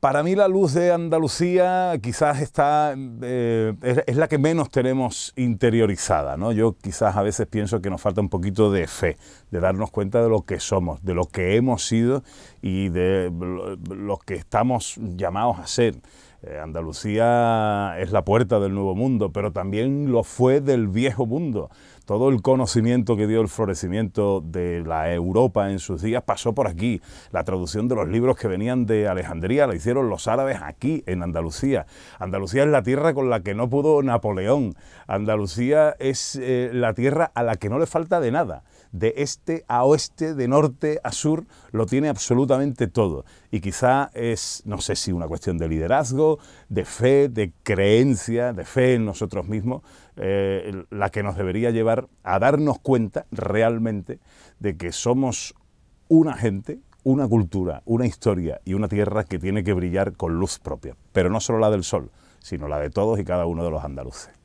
Para mí la luz de Andalucía quizás está, eh, es, la que menos tenemos interiorizada. Yo quizás a veces pienso que nos falta un poquito de fe, de darnos cuenta de lo que somos, de lo que hemos sido y de lo que estamos llamados a ser. Eh, Andalucía es la puerta del nuevo mundo, pero también lo fue del viejo mundo. Todo el conocimiento que dio el florecimiento de la Europa en sus días pasó por aquí. La traducción de los libros que venían de Alejandría la hicieron los árabes aquí, en Andalucía. Andalucía es la tierra con la que no pudo Napoleón. Andalucía es eh, la tierra a la que no le falta de nada de este a oeste, de norte a sur, lo tiene absolutamente todo. Y quizá es, no sé si una cuestión de liderazgo, de fe, de creencia, de fe en nosotros mismos, eh, la que nos debería llevar a darnos cuenta realmente de que somos una gente, una cultura, una historia y una tierra que tiene que brillar con luz propia, pero no solo la del sol, sino la de todos y cada uno de los andaluces.